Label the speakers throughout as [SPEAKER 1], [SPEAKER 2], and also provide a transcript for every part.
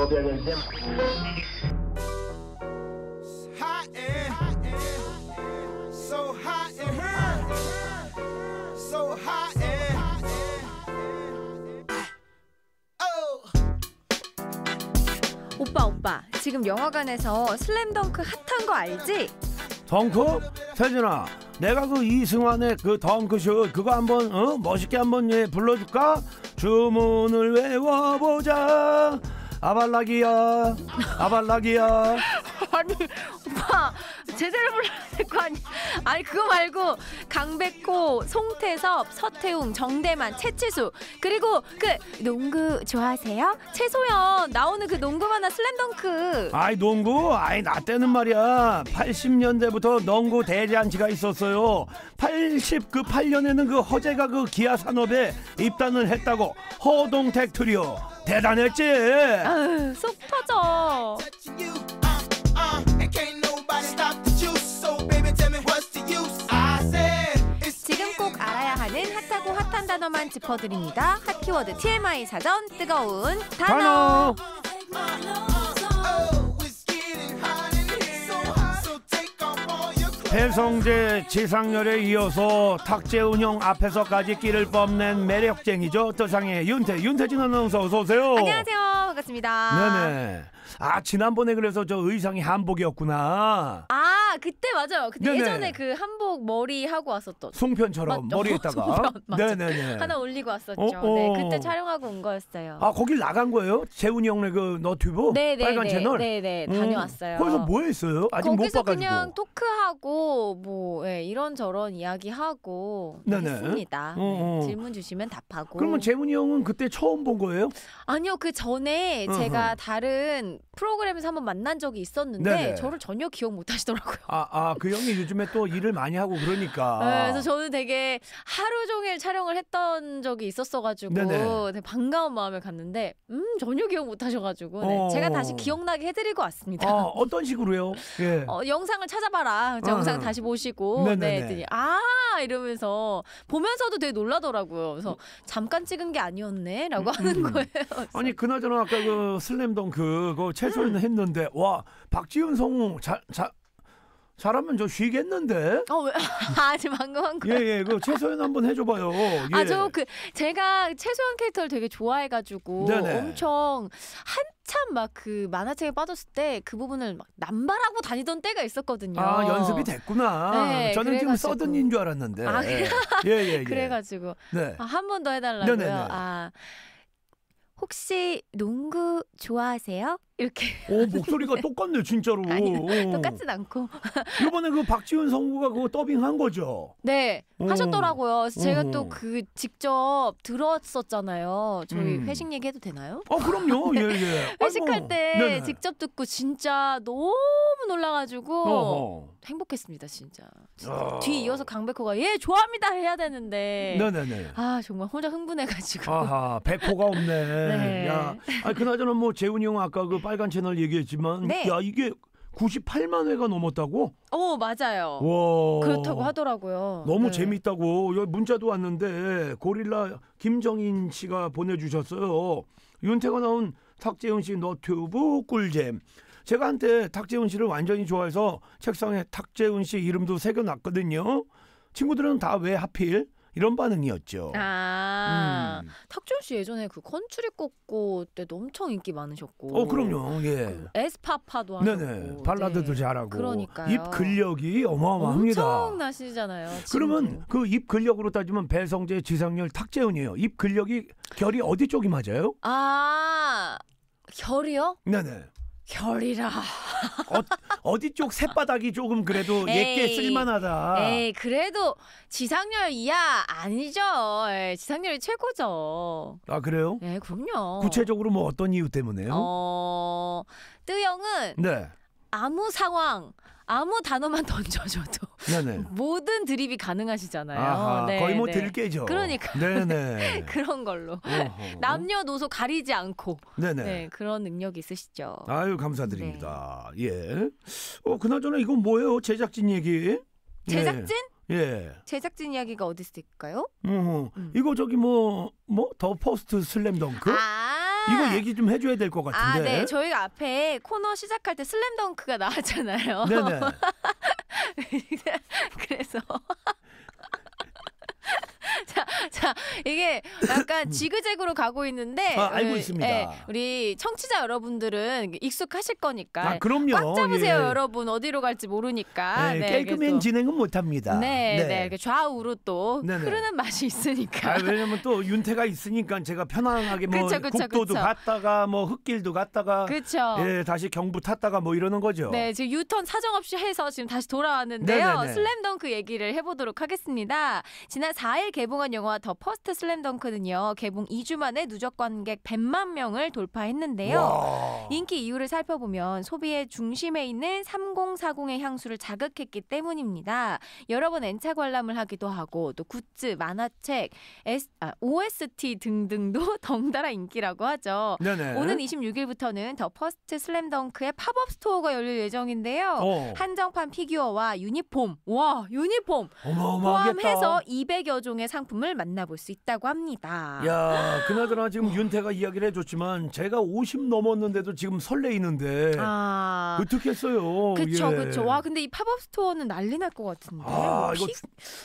[SPEAKER 1] o t h e a n e n t e 오빠 오빠 지금 영화관에서 슬램덩크 핫한 거 알지?
[SPEAKER 2] 덩크? 세진아 내가 그 이승환의 그 덩크슛 그거 한번 어? 멋있게 한번 예, 불러줄까? 주문을 외워보자 아발락이야 아발락이야 아니
[SPEAKER 1] 오빠 제대로 불러야 될 거 아니 야 아니 그거 말고 강백호 송태섭 서태웅 정대만 최치수 그리고 그 농구 좋아하세요 최소연 나오는 그 농구 만화 슬램덩크
[SPEAKER 2] 아이 농구 아이 나 때는 말이야 80년대부터 농구 대잔치가 있었어요 80그 8년에는 그 허재가 그 기아 산업에 입단을 했다고 허동택 트리오 대단했지. 아유,
[SPEAKER 1] 속 터져. 지금 꼭 알아야 하는 핫하고 핫한 단어만 짚어드립니다. 핫 키워드 TMI 사전 뜨거운 단어.
[SPEAKER 2] 단어. 배성재 지상렬에 이어서 탁재훈 형 앞에서까지 끼를 뽐낸 매력쟁이죠. 더상의 윤태 윤태진 아나운서 어서 오세요. 안녕하세요.
[SPEAKER 1] 반갑습니다.
[SPEAKER 2] 네네. 아 지난번에 그래서 저 의상이 한복이었구나.
[SPEAKER 1] 아 그때 맞아요. 그때 네네. 예전에 그 한복 머리 하고 왔었던. 송편처럼 맞- 어, 머리에다가. 송편, 네네네. 하나 올리고 왔었죠. 어, 어. 네 그때 촬영하고 온 거였어요. 아
[SPEAKER 2] 거길 나간 거예요? 재훈이 형네 그 너튜브 네네 네, 빨간 네. 채널. 네네 네. 음. 다녀왔어요. 거기서 뭐 했어요? 아직 못거서 봐가지고. 그냥
[SPEAKER 1] 토크하고 뭐 예, 이런저런 이야기하고 했습니다. 어, 네, 어, 어. 질문 주시면 답하고.
[SPEAKER 2] 그러면 재훈이 형은 그때 처음 본 거예요?
[SPEAKER 1] 아니요 그 전에 어 제가 다른 프로그램에서 한번 만난 적이 있었는데 네네. 저를 전혀 기억 못
[SPEAKER 2] 하시더라고요. 아, 아, 그 형이 요즘에 또 일을 많이 하고 그러니까. 네, 그래서
[SPEAKER 1] 저는 되게 하루 종일 촬영을 했던 적이 있었어가지고 되게 반가운 마음에 갔는데 음 전혀 기억 못 하셔가지고 네, 어... 제가 다시 기억나게 해드리고 왔습니다. 아,
[SPEAKER 2] 어떤 식으로요? 예. 어, 영상을
[SPEAKER 1] 찾아봐라. 어... 영상 다시 보시고 네, 네네네. 네, 아 이러면서 보면서도 되게 놀라더라고요. 그래서 잠깐 찍은 게 아니었네라고 음, 하는
[SPEAKER 2] 음. 거예요. 아니 그나저나 아까 그 슬램덩크 그 최소는 음. 했는데 와 박지훈 성우 잘 잘. 잘하면 저 쉬겠는데.
[SPEAKER 1] 어, 왜? 아, 지금 방금 한 거. 예,
[SPEAKER 2] 예. 그 최소연 한번 해줘 봐요. 아, 예. 아, 저그
[SPEAKER 1] 제가 최소연 캐릭터를 되게 좋아해 가지고 엄청 한참 막 그 만화책에 빠졌을 때 그 부분을 막 남발하고 다니던 때가 있었거든요. 아, 연습이 됐구나. 네, 저는 그래가지고. 지금
[SPEAKER 2] 서든인 줄 알았는데. 아, 예, 예, 예. 그래 가지고 네. 아, 한번
[SPEAKER 1] 더해 달라고요. 아. 혹시 농구 좋아하세요? 이렇게.
[SPEAKER 2] 오 어, 목소리가 똑같네 진짜로. 아니 어. 똑같진 않고. 이번에 그 박지훈 성우가 그거 더빙한 거죠.
[SPEAKER 1] 네 오. 어. 하셨더라고요. 제가 또 그 직접 들었었잖아요. 저희 음. 회식 얘기해도 되나요? 아 그럼요.
[SPEAKER 2] 예예. 예. 예. 회식할 아이고. 때 네네.
[SPEAKER 1] 직접 듣고 진짜 너무 놀라가지고 어허. 행복했습니다 진짜.
[SPEAKER 2] 진짜. 아. 뒤
[SPEAKER 1] 이어서 강백호가 예 좋아합니다 해야 되는데. 네네네. 아 정말 혼자 흥분해가지고.
[SPEAKER 2] 아하 백호가 없네. 네. 야, 아 그나저나 뭐 재훈이 형 아까 그 빨간 채널 얘기했지만 네. 야 이게 98만 회가 넘었다고?
[SPEAKER 1] 어 맞아요. 와 그렇다고 하더라고요. 너무 네.
[SPEAKER 2] 재밌다고 여기 문자도 왔는데 고릴라 김정인 씨가 보내주셨어요. 윤태가 나온 탁재훈 씨 너튜브 꿀잼. 제가 한때 탁재훈 씨를 완전히 좋아해서 책상에 탁재훈 씨 이름도 새겨놨거든요. 친구들은 다 왜 하필 이런 반응이었죠. 아, 음.
[SPEAKER 1] 탁준 씨 예전에 그 컨츄리 꺾고 때도 엄청 인기 많으셨고. 어, 그럼요. 예. 그 에스파파도 하고. 네네.
[SPEAKER 2] 발라드도 네. 잘하고. 그러니까. 입 근력이 어마어마합니다.
[SPEAKER 1] 엄청나시잖아요.
[SPEAKER 2] 그러면 그 입 근력으로 따지면 배성재, 지상렬, 탁재훈이에요. 입 근력이 결이 어디 쪽이 맞아요?
[SPEAKER 1] 아, 결이요? 네네. 결이라. 어,
[SPEAKER 2] 어 디쪽 새바닥이 조금 그래도 예게 쓸만하다. 에이,
[SPEAKER 1] 그래도 지상렬 이하 아니죠. 에이, 예, 지상렬이 최고죠.
[SPEAKER 2] 아 그래요? 네,
[SPEAKER 1] 그럼요.
[SPEAKER 2] 구체적으로 뭐 어떤 이유 때문에요?
[SPEAKER 1] 어, 뜨영은 네. 아무 상황 아무 단어만 던져줘도 네네. 모든 드립이 가능하시잖아요. 아하, 네, 거의 뭐 네. 들깨죠. 그러니까 네네. 그런 걸로 어허. 남녀노소 가리지 않고 네네. 네, 그런 능력이 있으시죠.
[SPEAKER 2] 아유 감사드립니다. 네. 예. 어 그나저나 이건 뭐예요? 제작진 얘기? 예. 제작진? 예.
[SPEAKER 1] 제작진 이야기가 어디 있을까요?
[SPEAKER 2] 음. 이거 저기 뭐 뭐 더 포스트 슬램덩크? 아 이거 얘기 좀 해줘야 될 것 같은데. 아, 네.
[SPEAKER 1] 저희가 앞에 코너 시작할 때 슬램덩크가 나왔잖아요. 네네.
[SPEAKER 2] 그래서
[SPEAKER 1] 자, 이게 약간 음. 지그재그로 가고 있는데 아, 알고 예, 있습니다. 예, 우리 청취자 여러분들은 익숙하실 거니까 아, 그럼요. 꽉 잡으세요, 예. 여러분. 어디로 갈지 모르니까. 네, 네 깔끔한
[SPEAKER 2] 진행은 못 합니다. 네, 네. 네,
[SPEAKER 1] 좌우로 또 네네. 네. 흐르는 맛이
[SPEAKER 2] 있으니까. 아, 왜냐면 또 윤태가 있으니까 제가 편안하게 뭐 그쵸, 그쵸, 국도도 그쵸. 갔다가 뭐 흙길도 갔다가 그쵸. 예, 다시 경부 탔다가 뭐 이러는 거죠. 네,
[SPEAKER 1] 지금 유턴 사정없이 해서 지금 다시 돌아왔는데요. 네네네. 네, 슬램덩크 얘기를 해 보도록 하겠습니다. 지난 4일 개봉한 영화 영화 더 퍼스트 슬램덩크는요 개봉 2주 만에 누적 관객 100만 명을 돌파했는데요. 와. 인기 이유를 살펴보면 소비의 중심에 있는 3040의 향수를 자극했기 때문입니다. 여러 번 N차 관람을 하기도 하고 또 굿즈, 만화책, S, 아, OST 등등도 덩달아 인기라고 하죠. 네네. 오는 26일부터는 더 퍼스트 슬램덩크의 팝업 스토어가 열릴 예정인데요. 어. 한정판 피규어와 유니폼, 와 유니폼 어마어마하겠다. 포함해서 200여 종의 상품을 내용을 만나볼 수 있다고 합니다.
[SPEAKER 2] 야, 그나저나 지금 윤태가 이야기를 해줬지만 제가 50 넘었는데도 지금 설레이는데 아, 어떻게 했어요? 그쵸, 예. 그쵸. 와,
[SPEAKER 1] 근데 이 팝업 스토어는 난리 날 것 같은데. 아, 이거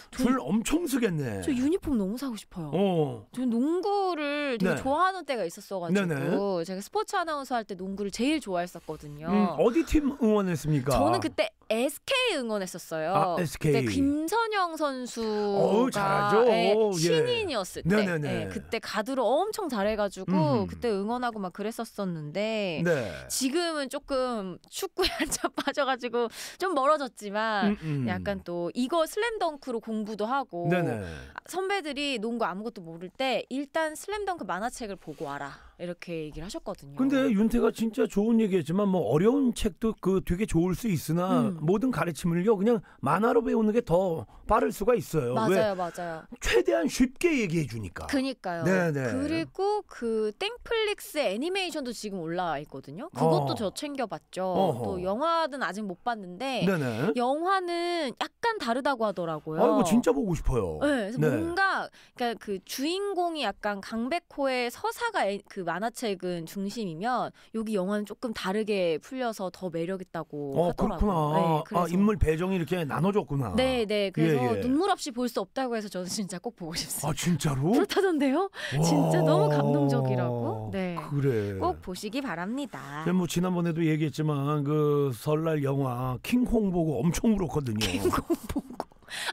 [SPEAKER 2] 혹줄 엄청 쓰겠네. 저
[SPEAKER 1] 유니폼 너무 사고 싶어요. 어. 저 농구를 되게 네. 좋아하는 때가 있었어가지고 네네. 네. 제가 스포츠 아나운서 할 때 농구를 제일 좋아했었거든요. 음,
[SPEAKER 2] 어디 팀 응원했습니까? 저는
[SPEAKER 1] 그때 SK 응원했었어요. 아, SK. 그때 김선영 선수가 어 잘하죠. 예, 예. 신인이었을 때 네네네. 네, 그때 가드로 엄청 잘해가지고 음. 그때 응원하고 막 그랬었었는데 네. 지금은 조금 축구에 한참 빠져가지고 좀 멀어졌지만 음, 음. 약간 또 이거 슬램덩크로 공부도 하고 네네. 아, 선배들이 농구 아무것도 모를 때 일단 슬램덩크 만화책을 보고 와라. 이렇게 얘기를 하셨거든요. 근데
[SPEAKER 2] 윤태가 진짜 좋은 얘기했지만 뭐 어려운 책도 그 되게 좋을 수 있으나 음. 모든 가르침을요 그냥 만화로 배우는 게 더 빠를 수가 있어요. 맞아요, 맞아요. 최대한 쉽게 얘기해 주니까. 그니까요. 네네. 네.
[SPEAKER 1] 그리고 그 땡플릭스 애니메이션도 지금 올라와 있거든요. 그것도 어. 저 챙겨봤죠. 어허. 또 영화는 아직 못 봤는데 네네. 네. 영화는 약간 다르다고 하더라고요. 아 이거 진짜
[SPEAKER 2] 보고 싶어요. 네, 그래서 네. 뭔가
[SPEAKER 1] 그러니까 그 주인공이 약간 강백호의 서사가 그 만화책은 중심이면 여기 영화는 조금 다르게 풀려서 더 매력있다고 어, 하더라고요. 그렇구나. 네, 아, 인물
[SPEAKER 2] 배정이 이렇게 나눠졌구나. 네, 네. 그래서 예, 예. 눈물
[SPEAKER 1] 없이 볼 수 없다고 해서 저는 진짜 꼭 보고 싶습니다.
[SPEAKER 2] 아, 진짜로? 그렇다던데요? 진짜 너무 감동적이라고. 네. 그래. 꼭
[SPEAKER 1] 보시기 바랍니다. 네, 뭐
[SPEAKER 2] 지난번에도 얘기했지만 그 설날 영화 킹콩 보고 엄청 울었거든요. 킹콩 보고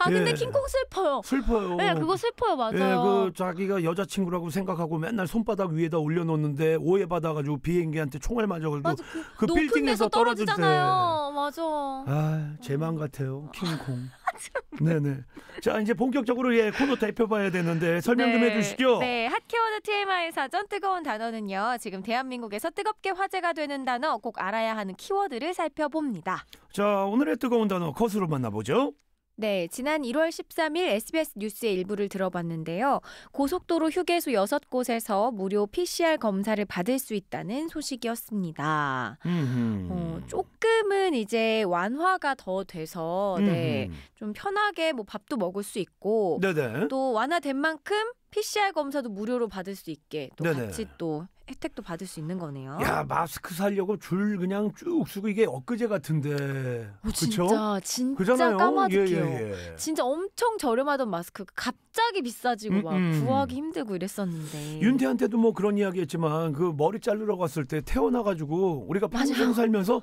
[SPEAKER 2] 아 근데 예. 킹콩
[SPEAKER 1] 슬퍼요. 슬퍼요. 네, 그거 슬퍼요, 맞아요. 예, 그
[SPEAKER 2] 자기가 여자친구라고 생각하고 맨날 손바닥 위에다 올려놓는데 오해받아가지고 비행기한테 총알 맞아가지고 맞아, 그, 그 빌딩에서 떨어지잖아요. 맞아. 아, 제망 같아요, 킹콩. 아, 네네. 자 이제 본격적으로 예 코너 대표봐야 되는데 설명 좀 네. 해주시죠. 네,
[SPEAKER 1] 핫키워드 TMI 사전 뜨거운 단어는요. 지금 대한민국에서 뜨겁게 화제가 되는 단어 꼭 알아야 하는 키워드를 살펴봅니다.
[SPEAKER 2] 자 오늘의 뜨거운 단어 컷으로 만나보죠.
[SPEAKER 1] 네, 지난 1월 13일 SBS 뉴스의 일부를 들어봤는데요. 고속도로 휴게소 6곳에서 무료 PCR 검사를 받을 수 있다는 소식이었습니다. 어, 조금은 이제 완화가 더 돼서 네, 좀 편하게 뭐 밥도 먹을 수 있고 네네. 또 완화된 만큼 PCR 검사도 무료로 받을 수 있게 또 네네. 같이 또 혜택도 받을 수 있는 거네요. 야
[SPEAKER 2] 마스크 살려고 줄 그냥 쭉 쓰고 이게 엊그제 같은데. 오, 진짜 그쵸? 진짜 그잖아요? 까마득해요. 예, 예, 예. 진짜
[SPEAKER 1] 엄청 저렴하던 마스크 갑 갑자기 비싸지고 막 음, 음. 구하기 힘들고 이랬었는데
[SPEAKER 2] 윤태한테도 뭐 그런 이야기했지만 그 머리 자르러 갔을 때 태어나가지고 우리가 평생 살면서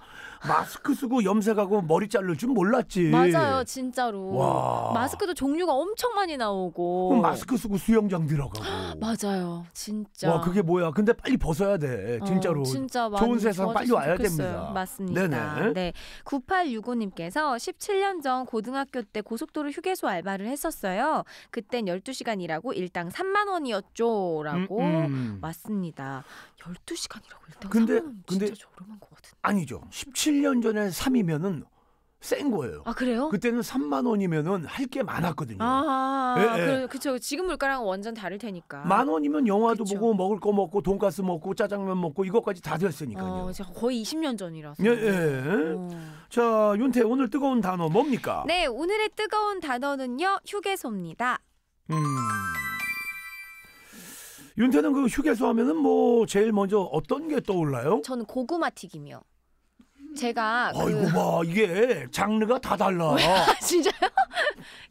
[SPEAKER 2] 마스크 쓰고 염색하고 머리 자를 줄 몰랐지 맞아요
[SPEAKER 1] 진짜로 와. 마스크도 종류가 엄청 많이 나오고 마스크
[SPEAKER 2] 쓰고 수영장 들어가고
[SPEAKER 1] 맞아요 진짜 와 그게
[SPEAKER 2] 뭐야 근데 빨리 벗어야 돼 어, 진짜로 어, 진짜 좋은 세상 빨리 와야 좋겠어요. 됩니다 맞습니다 네네 네
[SPEAKER 1] 9865님께서 17년 전 고등학교 때 고속도로 휴게소 알바를 했었어요 그때 제된 12시간이라고 일당 3만 원이었죠. 라고 음, 음. 왔습니다. 12시간이라고
[SPEAKER 2] 일당 근데, 3만 원 근데, 진짜 저렴한 거 같은데. 아니죠. 17년 전에 3이면은 센 거예요. 아 그래요? 그때는 3만 원이면은 할 게 많았거든요. 아, 예, 예. 그,
[SPEAKER 1] 그쵸. 지금 물가랑 완전 다를 테니까. 만
[SPEAKER 2] 원이면 영화도 그쵸. 보고 먹을 거 먹고 돈가스 먹고 짜장면 먹고 이것까지 다 됐으니까요. 어, 제가
[SPEAKER 1] 거의 20년 전이라서.
[SPEAKER 2] 예, 예. 어. 자 윤태 오늘 뜨거운 단어 뭡니까?
[SPEAKER 1] 네 오늘의 뜨거운 단어는요 휴게소입니다.
[SPEAKER 2] 음. 윤태는 그 휴게소 하면은 뭐 제일 먼저 어떤 게 떠올라요?
[SPEAKER 1] 저는 고구마 튀김이요. 제가
[SPEAKER 2] 아이고 그... 봐 이게 장르가 다 달라. 아,
[SPEAKER 1] 진짜요?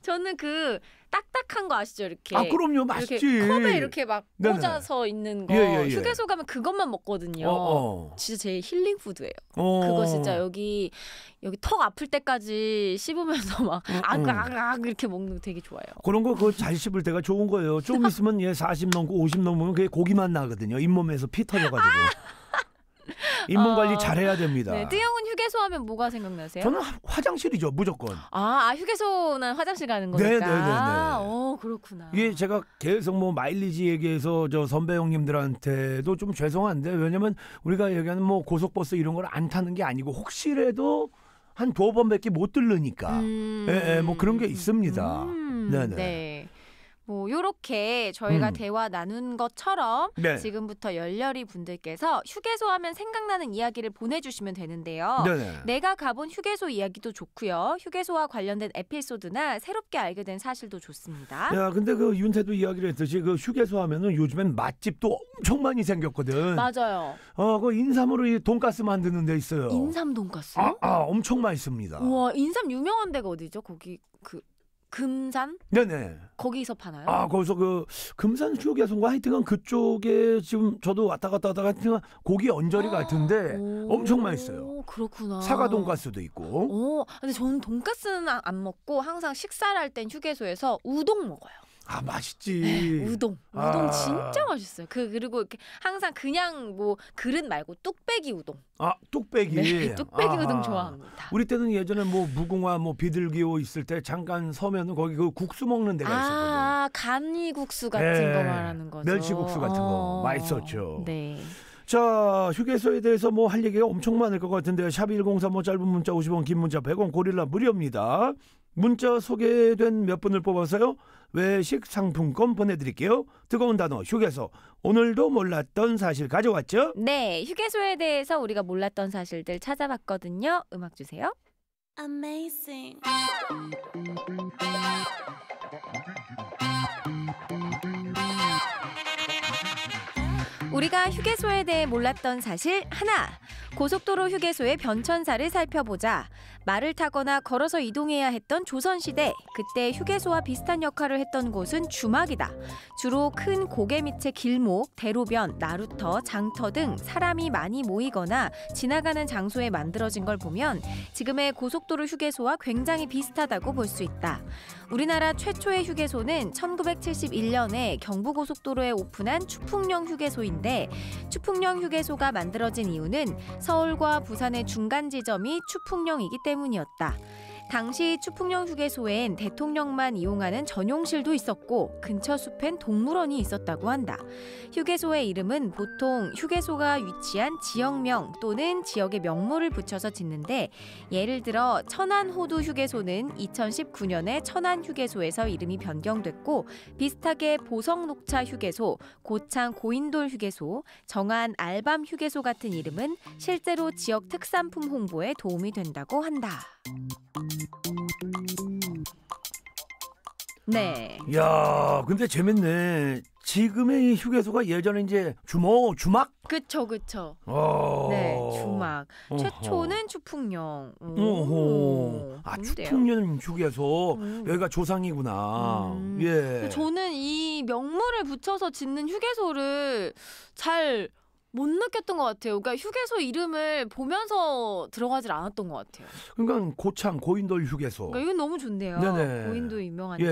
[SPEAKER 1] 저는 그 딱딱한 거 아시죠 이렇게 아 그럼요 맛지 컵에 이렇게 막 네, 네, 네. 꽂아서 있는 거 예, 예, 예. 휴게소 가면 그것만 먹거든요 어, 어. 진짜 제일 힐링 푸드예요 어. 그거 진짜 여기 여기 턱 아플 때까지 씹으면서 막 아그아그 음, 음. 이렇게 먹는 거 되게 좋아요
[SPEAKER 2] 그런 거 그거 잘 씹을 때가 좋은 거예요 조금 있으면 얘 40 예, 넘고 50 넘으면 그게 고기만 나거든요 잇몸에서 피 터져가지고 아! 인문 관리 어... 잘해야 됩니다. 네,
[SPEAKER 1] 뜨영은 휴게소 하면 뭐가 생각나세요? 저는
[SPEAKER 2] 화, 장실이죠 무조건.
[SPEAKER 1] 아, 아, 휴게소는 화장실 가는 거니까. 네, 네, 네, 네, 어, 그렇구나.
[SPEAKER 2] 이게 제가 계속 뭐 마일리지 얘기해서 저 선배 형님들한테도 좀 죄송한데 왜냐면 우리가 얘기하는 뭐 고속버스 이런 걸 안 타는 게 아니고 혹시라도 한 두 번밖에 못 들르니까. 음... 예, 예, 뭐 그런 게 있습니다. 음... 네, 네. 네.
[SPEAKER 1] 뭐 요렇게 저희가 음. 대화 나눈 것처럼 네. 지금부터 열렬히 분들께서 휴게소 하면 생각나는 이야기를 보내주시면 되는데요. 네네. 내가 가본 휴게소 이야기도 좋고요. 휴게소와 관련된 에피소드나 새롭게 알게 된 사실도 좋습니다. 야,
[SPEAKER 2] 근데 그 윤태도 이야기를 했듯이 그 휴게소 하면은 요즘엔 맛집도 엄청 많이 생겼거든. 맞아요. 어, 그 인삼으로 이 돈가스 만드는 데 있어요. 인삼
[SPEAKER 1] 돈가스? 아,
[SPEAKER 2] 아 엄청 맛있습니다.
[SPEAKER 1] 와, 인삼 유명한 데가 어디죠? 거기 그 금산? 네네. 거기서 파나요? 아
[SPEAKER 2] 거기서 그 금산 휴게소인가 하여튼간 그쪽에 지금 저도 왔다 갔다 하다가 하여튼간 고기 언저리 같은데 오, 엄청 맛있어요.
[SPEAKER 1] 그렇구나. 사과
[SPEAKER 2] 돈가스도 있고. 오, 근데 저는
[SPEAKER 1] 돈가스는 안 먹고 항상 식사를 할 땐 휴게소에서 우동 먹어요.
[SPEAKER 2] 아 맛있지. 에이, 네, 우동 우동 아. 진짜
[SPEAKER 1] 맛있어요. 그 그리고 이렇게 항상 그냥 뭐 그릇 말고 뚝배기 우동.
[SPEAKER 2] 아 뚝배기. 네, 뚝배기 아 우동
[SPEAKER 1] 좋아합니다.
[SPEAKER 2] 우리 때는 예전에 뭐 무궁화 뭐 비둘기호 있을 때 잠깐 서면은 거기 그 국수 먹는 데가 아, 있었거든요.
[SPEAKER 1] 아 간이 국수 같은 네. 거 말하는
[SPEAKER 2] 거죠. 멸치국수 같은 거 어. 맛있었죠. 네. 자 휴게소에 대해서 뭐 할 얘기가 엄청 많을 것 같은데요. 샵 #1035 뭐 짧은 문자 50원, 긴 문자 100원 고릴라 무료입니다. 문자 소개된 몇 분을 뽑아서요. 외식 상품권 보내드릴게요. 뜨거운 단어 휴게소 오늘도 몰랐던 사실 가져왔죠?
[SPEAKER 1] 네, 휴게소에 대해서 우리가 몰랐던 사실들 찾아봤거든요. 음악 주세요.
[SPEAKER 2] Amazing.
[SPEAKER 1] 우리가 휴게소에 대해 몰랐던 사실 하나. 고속도로 휴게소의 변천사를 살펴보자. 말을 타거나 걸어서 이동해야 했던 조선시대, 그때 휴게소와 비슷한 역할을 했던 곳은 주막이다. 주로 큰 고개 밑의 길목, 대로변, 나루터, 장터 등 사람이 많이 모이거나 지나가는 장소에 만들어진 걸 보면 지금의 고속도로 휴게소와 굉장히 비슷하다고 볼 수 있다. 우리나라 최초의 휴게소는 1971년에 경부고속도로에 오픈한 추풍령 휴게소인데 추풍령 휴게소가 만들어진 이유는 서울과 부산의 중간 지점이 추풍령이기 때문에 때문이었다. 당시 추풍령 휴게소엔 대통령만 이용하는 전용실도 있었고 근처 숲엔 동물원이 있었다고 한다. 휴게소의 이름은 보통 휴게소가 위치한 지역명 또는 지역의 명물을 붙여서 짓는데 예를 들어 천안호두 휴게소는 2019년에 천안휴게소에서 이름이 변경됐고 비슷하게 보성녹차 휴게소, 고창 고인돌 휴게소, 정안 알밤 휴게소 같은 이름은 실제로 지역 특산품 홍보에 도움이 된다고 한다. 네.
[SPEAKER 2] 야, 근데 재밌네. 지금의 이 휴게소가 예전에 이제 주모 주막?
[SPEAKER 1] 그쵸 그쵸.
[SPEAKER 2] 어... 네 주막. 어허. 최초는
[SPEAKER 1] 추풍령. 오호. 아 추풍령
[SPEAKER 2] 휴게소 음. 여기가 조상이구나. 음. 예.
[SPEAKER 1] 저는 이 명물을 붙여서 짓는 휴게소를 잘못 느꼈던 것 같아요. 그러니까 휴게소 이름을 보면서 들어가질 않았던 것 같아요.
[SPEAKER 2] 그러니까 고창 고인돌 휴게소. 그러니까 이건
[SPEAKER 1] 너무 좋네요. 네네. 고인도 유명하니까.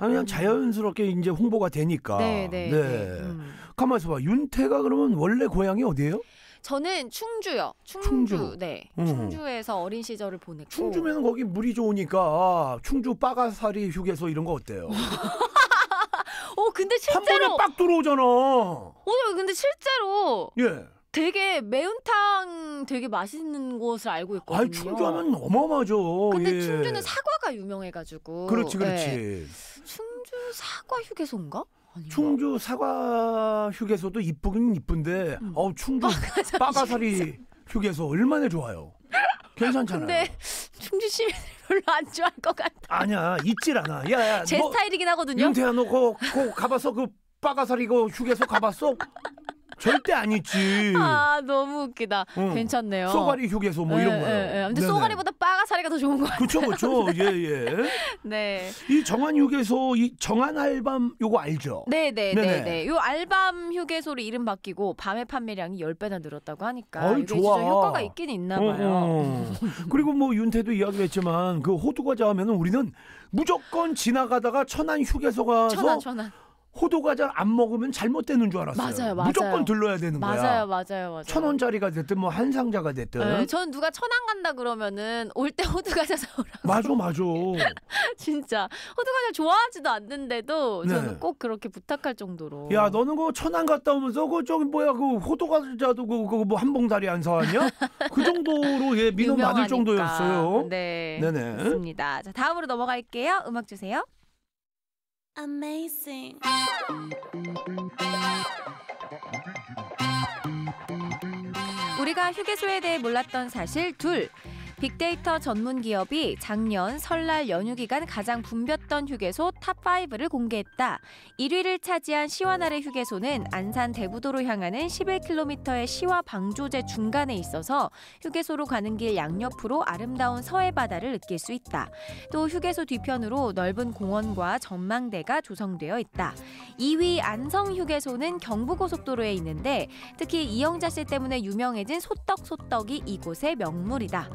[SPEAKER 1] 예. 그냥 음.
[SPEAKER 2] 자연스럽게 이제 홍보가 되니까. 네네. 네, 네. 네. 음. 가만 있어봐. 윤태가 그러면 원래 고향이 어디예요?
[SPEAKER 1] 저는 충주요. 충주. 충주. 네. 음. 충주에서 어린 시절을 보냈고. 충주면
[SPEAKER 2] 거기 물이 좋으니까 충주 빠가사리 휴게소 이런 거 어때요?
[SPEAKER 1] 어 근데 실제로 한 번에 빡
[SPEAKER 2] 들어오잖아. 오늘
[SPEAKER 1] 어, 근데 실제로 예. 되게 매운탕 되게 맛있는 곳을 알고 있거든요. 아 충주하면
[SPEAKER 2] 어마어마죠 근데 예. 충주는
[SPEAKER 1] 사과가 유명해가지고. 그렇지 그렇지. 예. 충주 사과 휴게소인가?
[SPEAKER 2] 아닌가? 충주 사과 휴게소도 이쁘긴 이쁜데 음. 어 충주 빠가사리 휴게소 얼마나 좋아요. 괜찮잖아. 근데
[SPEAKER 1] 충주 시민 별로 안 좋아할 것 같아.
[SPEAKER 2] 아니야, 있질 않아. 야야. 제 너, 스타일이긴 하거든요. 윤태야 너거 가봤어? 그 빠가살이고 휴게소 가봤어? 절대 아니지.
[SPEAKER 1] 아 너무 웃기다. 응. 어. 괜찮네요. 쏘가리
[SPEAKER 2] 휴게소 뭐 네, 이런 예, 거요. 예, 예. 네, 네. 근가리보다
[SPEAKER 1] 빠가사리가 더 좋은 거 같아요. 그렇죠,
[SPEAKER 2] 그렇죠. 예예. 네. 이 정한 휴게소 이 정한 알밤 요거 알죠? 네네네네. 네, 네. 요
[SPEAKER 1] 알밤 휴게소로 이름 바뀌고 밤에 판매량이 1 0 배나 늘었다고 하니까 아, 이게 좋아. 진짜 효과가 있긴 있나봐요. 어,
[SPEAKER 2] 어. 그리고 뭐 윤태도 이야기했지만 그 호두 과자 하면은 우리는 무조건 지나가다가 천안 휴게소 가서 천안 천안. 호두과자안 먹으면 잘못되는 줄 알았어요. 맞아요, 맞아요. 무조건 들러야 되는 맞아요, 거야. 맞아요, 맞아요, 맞아요. 천 원짜리가 됐든 뭐 한 상자가 됐든. 네, 전
[SPEAKER 1] 누가 천안 간다 그러면은 올 때 호두과자
[SPEAKER 2] 사오라고. 맞아, 맞아.
[SPEAKER 1] 진짜 호두과자 좋아하지도 않는데도 저는 네. 꼭 그렇게 부탁할 정도로.
[SPEAKER 2] 야, 너는 그 천안 갔다 오면서 그 저기 뭐야 그 호두과자도 그그뭐한 봉다리 안 사왔냐? 그 정도로 예 민원 받을 정도였어요. 네, 네네.
[SPEAKER 1] 맞습니다. 자 다음으로 넘어갈게요. 음악 주세요. amazing. 우리가 휴게소에 대해 몰랐던 사실 둘. 빅데이터 전문 기업이 작년 설날 연휴 기간 가장 붐볐던 휴게소 탑5를 공개했다. 1위를 차지한 시와나래 휴게소는 안산 대부도로 향하는 11km의 시와 방조제 중간에 있어서 휴게소로 가는 길 양옆으로 아름다운 서해 바다를 느낄 수 있다. 또 휴게소 뒤편으로 넓은 공원과 전망대가 조성되어 있다. 2위 안성 휴게소는 경부고속도로에 있는데 특히 이영자 씨 때문에 유명해진 소떡소떡이 이곳의 명물이다.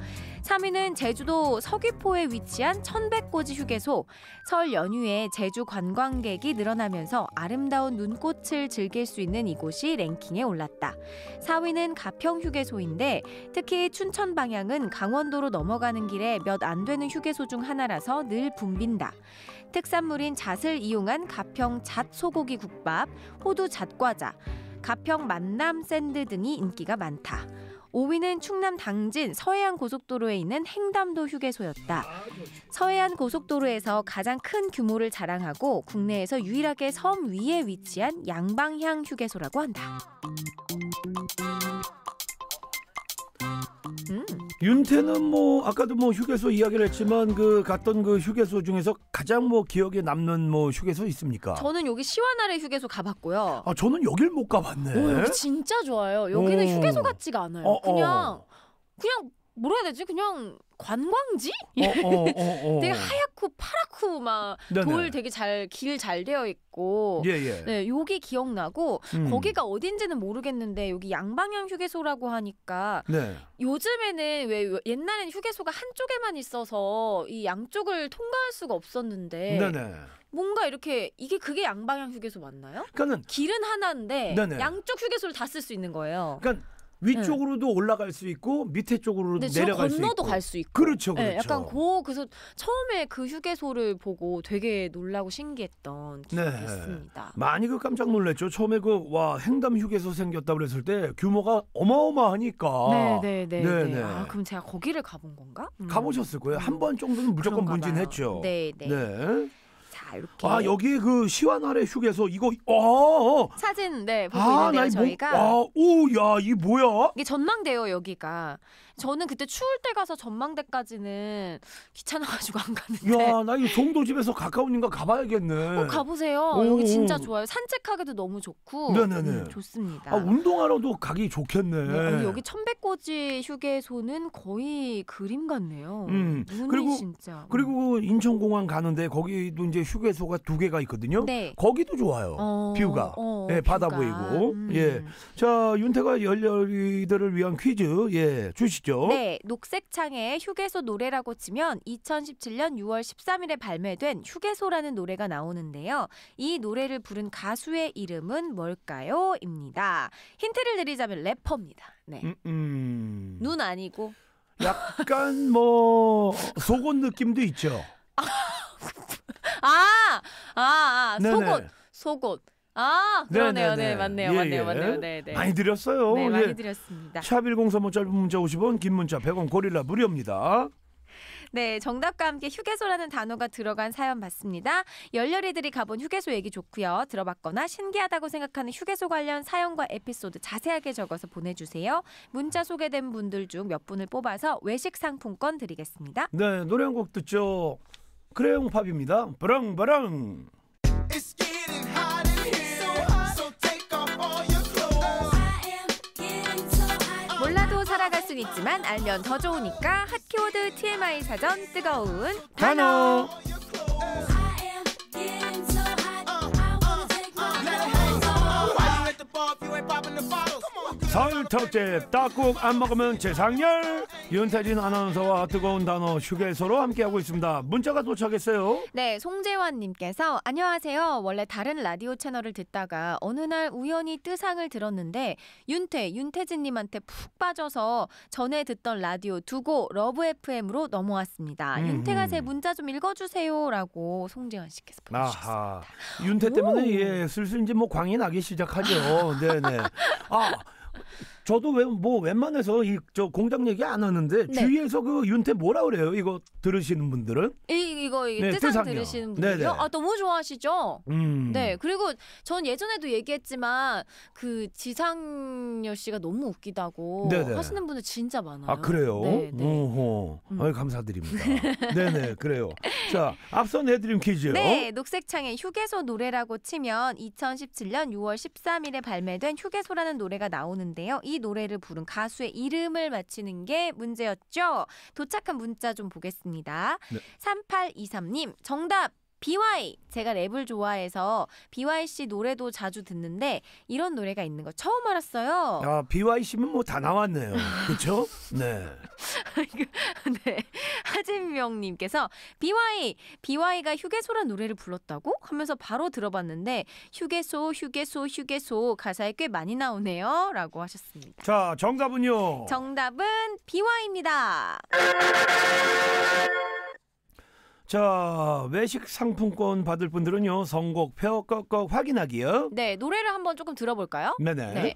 [SPEAKER 1] 3위는 제주도 서귀포에 위치한 천백고지 휴게소. 설 연휴에 제주 관광객이 늘어나면서 아름다운 눈꽃을 즐길 수 있는 이곳이 랭킹에 올랐다. 4위는 가평 휴게소인데 특히 춘천 방향은 강원도로 넘어가는 길에 몇 안 되는 휴게소 중 하나라서 늘 붐빈다. 특산물인 잣을 이용한 가평 잣 소고기 국밥, 호두 잣과자, 가평 만남 샌드 등이 인기가 많다. 5위는 충남 당진 서해안 고속도로에 있는 행담도 휴게소였다. 서해안 고속도로에서 가장 큰 규모를 자랑하고 국내에서 유일하게 섬 위에 위치한 양방향 휴게소라고 한다.
[SPEAKER 2] 음. 윤태는 뭐 아까도 뭐 휴게소 이야기를 했지만 그 갔던 그 휴게소 중에서 가장 뭐 기억에 남는 뭐 휴게소 있습니까?
[SPEAKER 1] 저는 여기 시와나래 휴게소 가봤고요.
[SPEAKER 2] 아 저는 여길 못 가봤네. 오, 여기
[SPEAKER 1] 진짜 좋아요. 여기는 오. 휴게소 같지가 않아요. 어, 어. 그냥 어. 그냥 뭐라 해야 되지? 그냥 관광지? 어, 어, 어,
[SPEAKER 2] 어. 되게
[SPEAKER 1] 하얗고 파랗고 막 돌 되게 잘 길 잘 되어 있고 예, 예. 네 여기 기억나고 음. 거기가 어딘지는 모르겠는데 여기 양방향 휴게소라고 하니까 네. 요즘에는 왜 옛날엔 휴게소가 한쪽에만 있어서 이 양쪽을 통과할 수가 없었는데 네네. 뭔가 이렇게 이게 그게 양방향 휴게소 맞나요? 그러니까는 길은 하나인데 네네. 양쪽 휴게소를 다 쓸 수 있는 거예요.
[SPEAKER 2] 그러니까 위쪽으로도 네. 올라갈 수 있고 밑에 쪽으로도 네, 내려갈 수 있고 건너도 갈 수 있고 그렇죠 네, 그렇죠 네, 약간
[SPEAKER 1] 고 그래서 처음에 그 휴게소를 보고 되게 놀라고 신기했던 네. 기억이 네. 있습니다 많이
[SPEAKER 2] 그 깜짝 놀랐죠 처음에 그와 행담 휴게소 생겼다 그랬을 때 규모가 어마어마하니까 네네네 네, 아
[SPEAKER 1] 그럼 제가 거기를 가본 건가 음. 가보셨을
[SPEAKER 2] 거예요 한 번 정도는 무조건 문진했죠 네네 네. 이렇게. 아여기그 시완아래 휴게소 이거 어, 어, 어.
[SPEAKER 1] 사진 네 아, 보고 아, 있는데요 뭐, 저희가. 아,
[SPEAKER 2] 오야 이 뭐야?
[SPEAKER 1] 이게 전망대요 여기가. 저는 그때 추울 때 가서 전망대까지는 귀찮아가지고 안
[SPEAKER 2] 가는데. 야, 나이 송도 집에서 가까운인가 가봐야겠네. 어,
[SPEAKER 1] 가보세요. 오. 여기 진짜 좋아요. 산책하기도 너무 좋고. 네네네. 음, 좋습니다. 아,
[SPEAKER 2] 운동하러도 가기 좋겠네. 네, 여기
[SPEAKER 1] 천백고지 휴게소는 거의 그림 같네요. 음. 눈이 그리고, 진짜. 음.
[SPEAKER 2] 그리고 인천공항 가는데 거기도 이제 휴게소가 두 개가 있거든요. 네. 거기도 좋아요. 어, 뷰가. 어, 예, 뷰가. 바다 보이고. 예. 음. 예. 자, 윤태가 열렬이들을 위한 퀴즈. 예. 주시 주시죠. 네,
[SPEAKER 1] 녹색 창에 휴게소 노래라고 치면 2017년 6월 13일에 발매된 휴게소라는 노래가 나오는데요. 이 노래를 부른 가수의 이름은 뭘까요? 입니다. 힌트를 드리자면 래퍼입니다. 네.
[SPEAKER 2] 음, 음.
[SPEAKER 1] 눈 아니고
[SPEAKER 2] 약간 뭐 속옷 느낌도 있죠. 아,
[SPEAKER 1] 아, 아 속옷, 속옷. 아, 그러네요. 네네네. 네, 네, 네. 맞네요. 예, 맞네요. 예. 맞네요. 네, 네. 많이 드렸어요. 네, 많이 예. 드렸습니다.
[SPEAKER 2] 샵1035 짧은 문자 50원, 긴 문자 100원 고릴라 무료입니다.
[SPEAKER 1] 네, 정답과 함께 휴게소라는 단어가 들어간 사연 봤습니다. 열렬이들이 가본 휴게소 얘기 좋고요. 들어봤거나 신기하다고 생각하는 휴게소 관련 사연과 에피소드 자세하게 적어서 보내주세요. 문자 소개된 분들 중 몇 분을 뽑아서 외식 상품권 드리겠습니다.
[SPEAKER 2] 네, 노래 한 곡 듣죠. 크레용팝입니다. 브렁브렁.
[SPEAKER 1] 순 있지만 알면 더 좋으니까 핫키워드 TMI 사전 뜨거운
[SPEAKER 2] 단어. 설특제 딱국 안 먹으면 재상열 윤태진 아나운서와 뜨거운 단어 휴게소로 함께하고 있습니다. 문자가 도착했어요.
[SPEAKER 1] 네, 송재환님께서 안녕하세요. 원래 다른 라디오 채널을 듣다가 어느 날 우연히 뜨상을 들었는데 윤태, 윤태진님한테 푹 빠져서 전에 듣던 라디오 두고 러브 FM으로 넘어왔습니다. 음 윤태가 음. 제 문자 좀 읽어주세요라고 송재환 씨께서
[SPEAKER 2] 보내주셨습니다. 아하. 윤태 때문에 예, 슬슬 이제 뭐 광이 나기 시작하죠. 네네. 아. 저도 왜, 뭐 웬만해서 이 저 공장 얘기 안 하는데 네. 주위에서 그 윤태 뭐라 그래요? 이거 들으시는 분들은?
[SPEAKER 1] 이 이거 이 네, 뜻상 들으시는 네, 분들요? 네. 아 너무 좋아하시죠?
[SPEAKER 2] 음. 네
[SPEAKER 1] 그리고 전 예전에도 얘기했지만 그 지상열 씨가 너무 웃기다고 네네. 네. 하시는 분들 진짜 많아요. 아 그래요? 네. 네.
[SPEAKER 2] 오 음. 아유, 감사드립니다. 네네 그래요. 자 앞서 내드림 퀴즈요. 네
[SPEAKER 1] 녹색창에 휴게소 노래라고 치면 2017년 6월 13일에 발매된 휴게소라는 노래가 나오는데요. 이 노래를 부른 가수의 이름을 맞히는 게 문제였죠. 도착한 문자 좀 보겠습니다. 네. 3823님, 정답 BY 제가 랩을 좋아해서 BY 씨 노래도 자주 듣는데 이런 노래가 있는 거 처음 알았어요.
[SPEAKER 2] 아 BY 씨면 뭐다 나왔네요. 그렇죠? 네.
[SPEAKER 1] 네. 하진명님께서 BY BY가 휴게소란 노래를 불렀다고 하면서 바로 들어봤는데 휴게소 휴게소 휴게소 가사에 꽤 많이 나오네요라고 하셨습니다.
[SPEAKER 2] 자 정답은요.
[SPEAKER 1] 정답은 BY입니다.
[SPEAKER 2] 자, 외식 상품권 받을 분들은요, 선곡표 꺽꼭 확인하기요.
[SPEAKER 1] 네, 노래를 한번 조금 들어볼까요? 네네. 네. 네.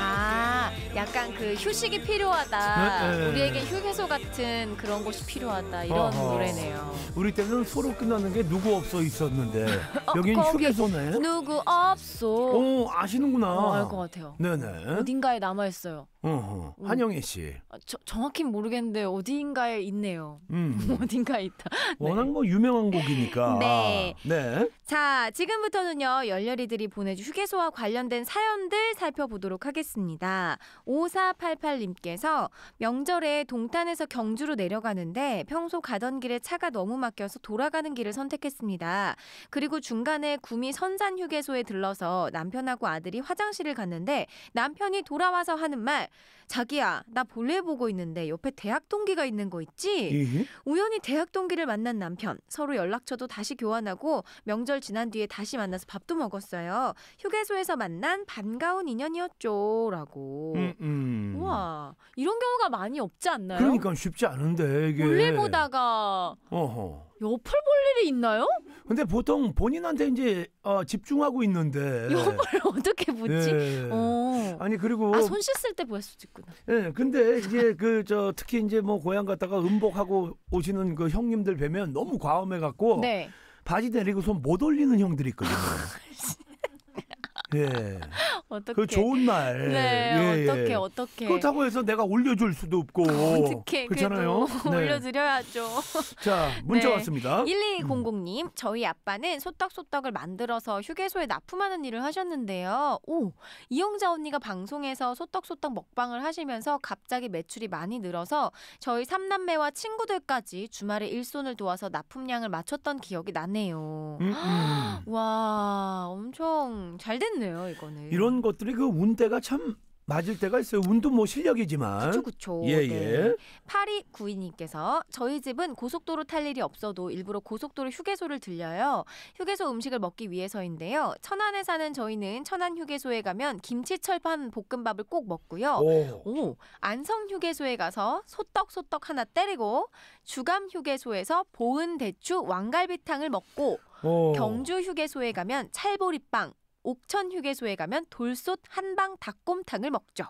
[SPEAKER 1] 아, 약간 그 휴식이 필요하다. 네, 네. 우리에게 휴게소 같은 그런 곳이 필요하다. 이런 어허. 노래네요.
[SPEAKER 2] 우리 때는 소로 끝나는 게 누구 없어 있었는데 어, 여긴 거기 휴게소네. 누구
[SPEAKER 1] 없소. 오 어, 아시는구나. 어, 알것 같아요. 네네. 어딘가에 남아 있어요.
[SPEAKER 2] 어 음. 한영애 씨. 아,
[SPEAKER 1] 정확히는 모르겠는데 어딘가에 있네요. 음. 어딘가에 있다.
[SPEAKER 2] 네. 워낙 네. 뭐 유명한 곡이니까. 네. 네.
[SPEAKER 1] 자 지금부터는요 열렬이들이 보내준 휴게소와 관련된 사연들 살펴보도록. 보도록 하겠습니다. 5488님께서 명절에 동탄에서 경주로 내려가는데 평소 가던 길에 차가 너무 막혀서 돌아가는 길을 선택했습니다. 그리고 중간에 구미 선산 휴게소에 들러서 남편하고 아들이 화장실을 갔는데 남편이 돌아와서 하는 말 자기야, 나 볼일 보고 있는데 옆에 대학 동기가 있는 거 있지? 예? 우연히 대학 동기를 만난 남편. 서로 연락처도 다시 교환하고 명절 지난 뒤에 다시 만나서 밥도 먹었어요. 휴게소에서 만난 반가운 인연이었죠라고. 음, 음. 우와. 이런 경우가 많이 없지 않나요? 그러니까
[SPEAKER 2] 쉽지 않은데 이게. 볼일
[SPEAKER 1] 보다가 어허. 옆을 볼 일이 있나요?
[SPEAKER 2] 근데 보통 본인한테 이제 어, 집중하고 있는데 옆을 어떻게 보지? 예. 아니 그리고 아, 손
[SPEAKER 1] 씻을 때 보일 수도 있구나.
[SPEAKER 2] 예, 근데 이제 그 저 특히 이제 뭐 고향 갔다가 음복하고 오시는 그 형님들 뵈면 너무 과음해 갖고 네. 바지 내리고 손 못 올리는 형들이 있거든요. 예.
[SPEAKER 1] 어떻게 그 좋은 날. 네, 예, 어떻게 예. 어떻게. 그렇다고
[SPEAKER 2] 해서 내가 올려줄 수도 없고. 어떻게 그렇잖아요. 네.
[SPEAKER 1] 올려드려야죠. 자, 문자 네. 왔습니다. 1200님, 음. 저희 아빠는 소떡소떡을 만들어서 휴게소에 납품하는 일을 하셨는데요. 오, 이영자 언니가 방송에서 소떡소떡 먹방을 하시면서 갑자기 매출이 많이 늘어서 저희 삼남매와 친구들까지 주말에 일손을 도와서 납품량을 맞췄던 기억이 나네요.
[SPEAKER 2] 음, 음.
[SPEAKER 1] 와, 엄청 잘 됐네요, 이거는.
[SPEAKER 2] 이런 이런 것들이 그 운대가 참 맞을 때가 있어요. 운도 뭐 실력이지만. 그쵸, 그쵸. 예, 예.
[SPEAKER 1] 파리 네. 구이님께서 저희 집은 고속도로 탈 일이 없어도 일부러 고속도로 휴게소를 들려요. 휴게소 음식을 먹기 위해서인데요. 천안에 사는 저희는 천안 휴게소에 가면 김치철판 볶음밥을 꼭 먹고요. 오. 오 안성 휴게소에 가서 소떡 소떡 하나 때리고 주감 휴게소에서 보은 대추 왕갈비탕을 먹고 오. 경주 휴게소에 가면 찰보리빵 옥천 휴게소에 가면 돌솥 한방 닭곰탕을 먹죠.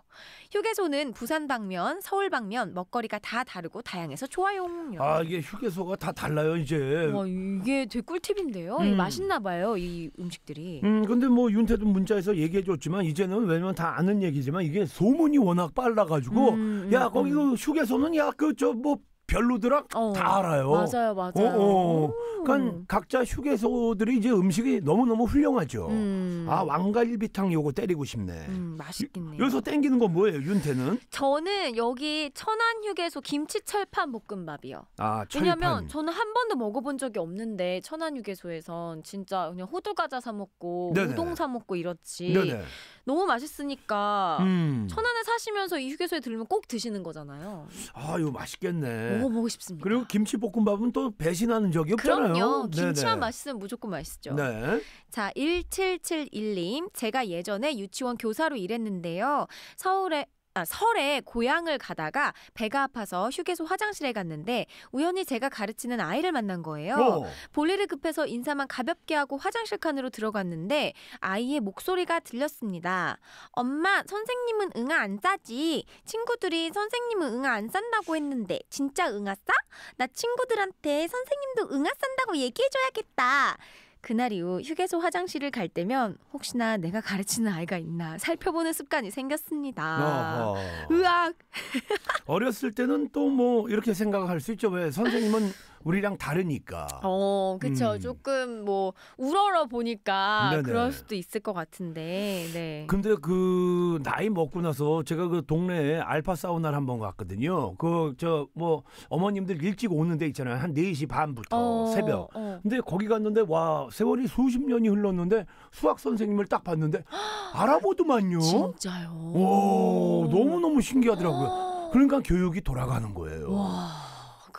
[SPEAKER 1] 휴게소는 부산 방면, 서울 방면 먹거리가 다 다르고 다양해서 좋아요. 아
[SPEAKER 2] 이게 휴게소가 다 달라요 이제. 와,
[SPEAKER 1] 이게 되게 꿀팁인데요. 음. 맛있나 봐요 이 음식들이. 음
[SPEAKER 2] 근데 뭐 윤태도 문자에서 얘기해줬지만 이제는 왜냐면 다 아는 얘기지만 이게 소문이 워낙 빨라가지고 음, 음. 야 거기 음. 휴게소는 야그저뭐 별로더라 어. 다 알아요. 맞아요, 맞아요. 어, 어. 그러니까 각자 휴게소들이 이제 음식이 너무 너무 훌륭하죠. 음. 아 왕갈비탕 요거 때리고 싶네. 음, 맛있겠네요. 여기서 땡기는 건 뭐예요, 윤태는?
[SPEAKER 1] 저는 여기 천안 휴게소 김치 철판 볶음밥이요.
[SPEAKER 2] 아 철판. 왜냐면
[SPEAKER 1] 저는 한 번도 먹어본 적이 없는데 천안 휴게소에선 진짜 그냥 호두 과자 사 먹고 네네. 우동 사 먹고 이렇지. 네네. 너무 맛있으니까 음. 천안에 사시면서 이 휴게소에 들면 꼭 드시는 거잖아요.
[SPEAKER 2] 아, 이거 맛있겠네. 먹어보고 싶습니다. 그리고 김치볶음밥은 또 배신하는 적이 없잖아요. 그럼요. 김치만 네네.
[SPEAKER 1] 맛있으면 무조건 맛있죠. 네. 자, 1771님. 제가 예전에 유치원 교사로 일했는데요. 서울에 아, 설에 고향을 가다가 배가 아파서 휴게소 화장실에 갔는데 우연히 제가 가르치는 아이를 만난 거예요. 어. 볼일을 급해서 인사만 가볍게 하고 화장실 칸으로 들어갔는데 아이의 목소리가 들렸습니다. 엄마, 선생님은 응아 안 싸지. 친구들이 선생님은 응아 안 싼다고 했는데 진짜 응아 싸? 나 친구들한테 선생님도 응아 싼다고 얘기해줘야겠다. 그날 이후 휴게소 화장실을 갈 때면 혹시나 내가 가르치는 아이가 있나 살펴보는 습관이 생겼습니다. 어 으악.
[SPEAKER 2] 어렸을 때는 또 뭐 이렇게 생각할 수 있죠. 왜 선생님은 우리랑 다르니까.
[SPEAKER 1] 어, 그렇죠. 음. 조금 뭐 우러러 보니까 네네. 그럴 수도 있을 것 같은데. 네.
[SPEAKER 2] 근데 그 나이 먹고 나서 제가 그 동네에 알파 사우나를 한 번 갔거든요. 그 저 뭐 어머님들 일찍 오는 데 있잖아요. 한 4시 반부터 어, 새벽. 어. 근데 거기 갔는데 와, 세월이 수십 년이 흘렀는데 수학 선생님을 딱 봤는데 알아보더만요. 진짜요. 오, 너무너무 신기하더라고요. 그러니까 교육이 돌아가는 거예요. 와.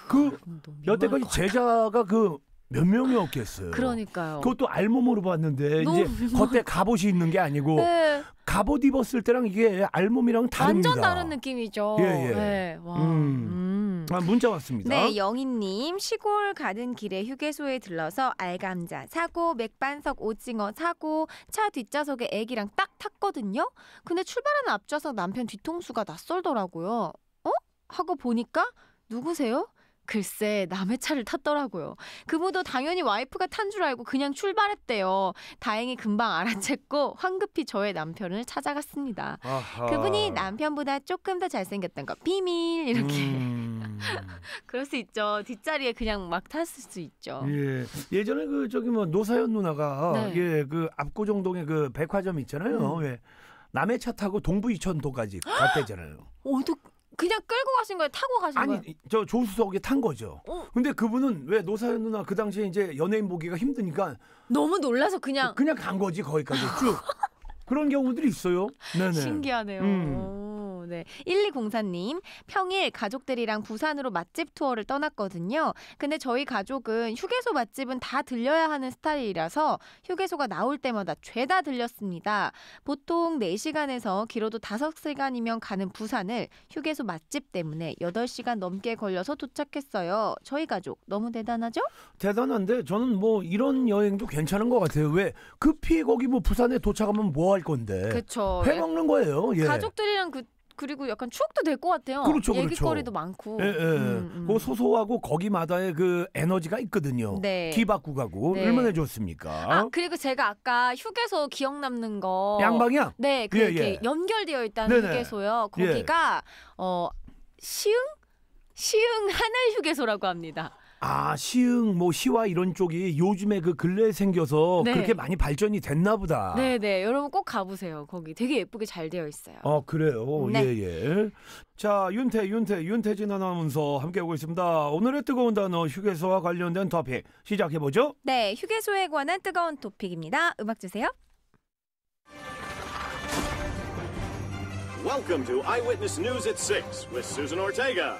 [SPEAKER 2] 그 여태까지 제자가 그 몇 명이었겠어요.
[SPEAKER 1] 그러니까요. 그것도
[SPEAKER 2] 알몸으로 봤는데 이제 겉에 갑옷이 있는 게 아니고 네. 갑옷 입었을 때랑 이게 알몸이랑 다릅니다. 완전 다른
[SPEAKER 1] 느낌이죠. 예, 예. 네.
[SPEAKER 2] 음. 음. 아, 문자 왔습니다. 네,
[SPEAKER 1] 영희님 시골 가는 길에 휴게소에 들러서 알감자 사고 맥반석 오징어 사고 차 뒷좌석에 애기랑 딱 탔거든요. 근데 출발하는 앞좌석 남편 뒤통수가 낯설더라고요. 어? 하고 보니까 누구세요? 글쎄 남의 차를 탔더라고요. 그분도 당연히 와이프가 탄 줄 알고 그냥 출발했대요. 다행히 금방 알아챘고 황급히 저의 남편을 찾아갔습니다. 아하. 그분이 남편보다 조금 더 잘생겼던 거 비밀 이렇게. 음. 그럴 수 있죠. 뒷자리에 그냥 막 탔을 수 있죠.
[SPEAKER 2] 예. 예전에 그 저기 뭐 노사연 누나가 네. 예그 압구정동에 그, 그 백화점 있잖아요. 음. 예. 남의 차 타고 동부 이천도까지 갔대잖아요.
[SPEAKER 1] 어떡 그냥 끌고 가신 거예요? 타고 가신 아니, 거예요?
[SPEAKER 2] 아니 저 조수석에 탄 거죠. 어? 근데 그분은 왜 노사연 누나 그 당시에 이제 연예인 보기가 힘드니까 너무 놀라서 그냥 그냥 간 거지 거기까지 쭉 그런 경우들이 있어요. 네네. 신기하네요. 음.
[SPEAKER 1] 네. 1204님, 평일 가족들이랑 부산으로 맛집 투어를 떠났거든요. 근데 저희 가족은 휴게소 맛집은 다 들려야 하는 스타일이라서 휴게소가 나올 때마다 죄다 들렸습니다. 보통 4시간에서 길어도 5시간이면 가는 부산을 휴게소 맛집 때문에 8시간 넘게 걸려서 도착했어요. 저희 가족 너무 대단하죠?
[SPEAKER 2] 대단한데 저는 뭐 이런 여행도 괜찮은 것 같아요. 왜 급히 거기 뭐 부산에 도착하면 뭐 할 건데? 그쵸. 해 먹는 거예요. 예.
[SPEAKER 1] 가족들이랑 그 그리고 약간 추억도 될 것 같아요. 그렇죠, 그렇죠. 얘기거리도 많고. 예, 예. 음,
[SPEAKER 2] 음. 그 소소하고 거기마다의 그 에너지가 있거든요. 네. 기바꾸 가고 네. 얼마나 좋습니까? 아
[SPEAKER 1] 그리고 제가 아까 휴게소 기억 남는 거. 양방향. 네, 그 예, 이렇게 예. 연결되어 있다는 네네. 휴게소요. 예. 거기가 어 시흥 시흥 하늘 휴게소라고 합니다.
[SPEAKER 2] 아 시흥 뭐 시와 이런 쪽이 요즘에 그 근래에 생겨서 네. 그렇게 많이 발전이 됐나 보다. 네네
[SPEAKER 1] 네. 여러분 꼭 가보세요 거기 되게 예쁘게 잘 되어 있어요.
[SPEAKER 2] 아 그래요 네. 예 예. 자 윤태 윤태 윤태진 아나운서 함께하고 있습니다. 오늘의 뜨거운 단어 휴게소와 관련된 토픽 시작해 보죠.
[SPEAKER 1] 네 휴게소에 관한 뜨거운 토픽입니다. 음악 주세요.
[SPEAKER 2] Welcome to Eyewitness News at 6 with Susan Ortega.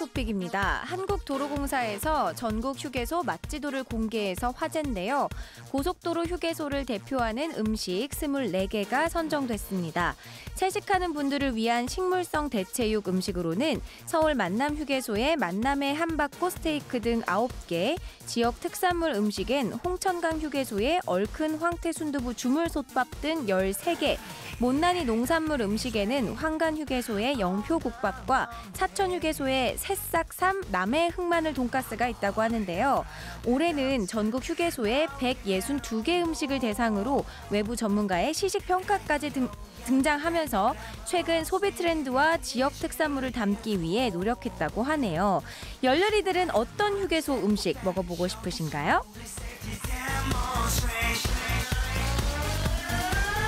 [SPEAKER 1] 토픽입니다. 한국도로공사에서 전국 휴게소 맛지도를 공개해서 화제인데요. 고속도로 휴게소를 대표하는 음식 24개가 선정됐습니다. 채식하는 분들을 위한 식물성 대체육 음식으로는 서울 만남 휴게소의 만남의 함박고 스테이크 등 9개, 지역 특산물 음식엔 홍천강 휴게소의 얼큰 황태 순두부 주물솥밥 등 13개, 못난이 농산물 음식에는 황간휴게소의 영표국밥과 사천휴게소의 새싹삼 남해 흑마늘 돈가스가 있다고 하는데요. 올해는 전국 휴게소의 162개 음식을 대상으로 외부 전문가의 시식평가까지 등, 등장하면서 최근 소비 트렌드와 지역 특산물을 담기 위해 노력했다고 하네요. 열렬이들은 어떤 휴게소 음식 먹어보고 싶으신가요?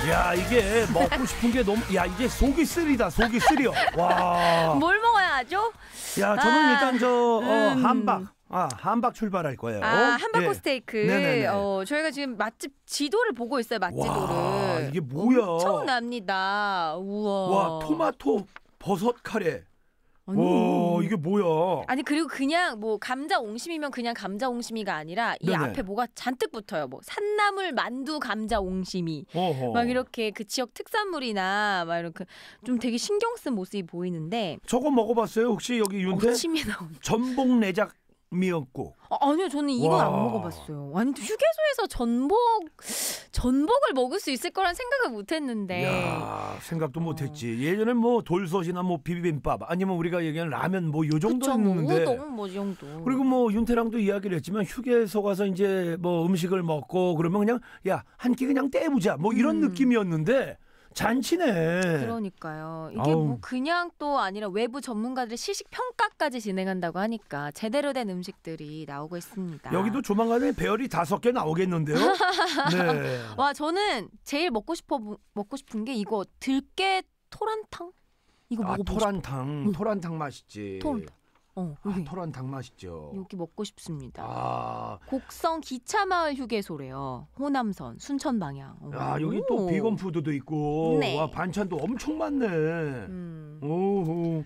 [SPEAKER 2] 야 이게 먹고 싶은 게 너무 야 이게 속이 쓰리다 속이 쓰려 와.
[SPEAKER 1] 뭘 먹어야 하죠?
[SPEAKER 2] 야 저는 아, 일단 저 어, 음. 한박 아 한박 출발할 거예요. 아한박코 예.
[SPEAKER 1] 스테이크. 네어 저희가 지금 맛집 지도를 보고 있어요 맛지도를.
[SPEAKER 2] 와 이게 뭐야?
[SPEAKER 1] 엄청납니다. 우와. 와
[SPEAKER 2] 토마토 버섯 카레. 아와 이게 뭐야?
[SPEAKER 1] 아니 그리고 그냥 뭐 감자 옹심이면 그냥 감자 옹심이가 아니라 이 네네. 앞에 뭐가 잔뜩 붙어요. 뭐 산나물, 만두, 감자 옹심이 어허. 막 이렇게 그 지역 특산물이나 막 이렇게 좀 되게 신경 쓴 모습이 보이는데
[SPEAKER 2] 저거 먹어봤어요 혹시 여기 윤태? 옹심이 나온 전복 내장 미역국.
[SPEAKER 1] 어, 아, 니요 저는 이건 와. 안 먹어봤어요. 아니 휴게소에서 전복 전복을 먹을 수 있을 거란 생각을 못했는데.
[SPEAKER 2] 생각도 어. 못했지. 예전에 뭐 돌솥이나 뭐 비빔밥 아니면 우리가 얘기하는 라면 뭐요 정도였는데. 뭐, 뭐, 뭐 정도. 그리고 뭐 윤태랑도 이야기를 했지만 휴게소 가서 이제 뭐 음식을 먹고 그러면 그냥 야한끼 그냥 떼보자 뭐 이런 음. 느낌이었는데. 잔치네.
[SPEAKER 1] 그러니까요. 이게 아우. 뭐 그냥 또 아니라 외부 전문가들의 시식 평가까지 진행한다고 하니까 제대로 된 음식들이 나오고 있습니다. 여기도
[SPEAKER 2] 조만간에 배열이 다섯 개 나오겠는데요. 네.
[SPEAKER 1] 와 저는 제일 먹고 싶어 먹고 싶은 게 이거 들깨
[SPEAKER 2] 토란탕. 이거 아, 먹어 토란탕. 응. 음. 토란탕 맛있지. 토란탕. 어, 아, 토란 닭 맛있죠.
[SPEAKER 1] 여기 먹고 싶습니다.
[SPEAKER 2] 아.
[SPEAKER 1] 곡성 기차마을 휴게소래요. 호남선 순천 방향. 오. 아 여기 또 비건
[SPEAKER 2] 푸드도 있고 네. 와 반찬도 엄청 많네. 음. 오호.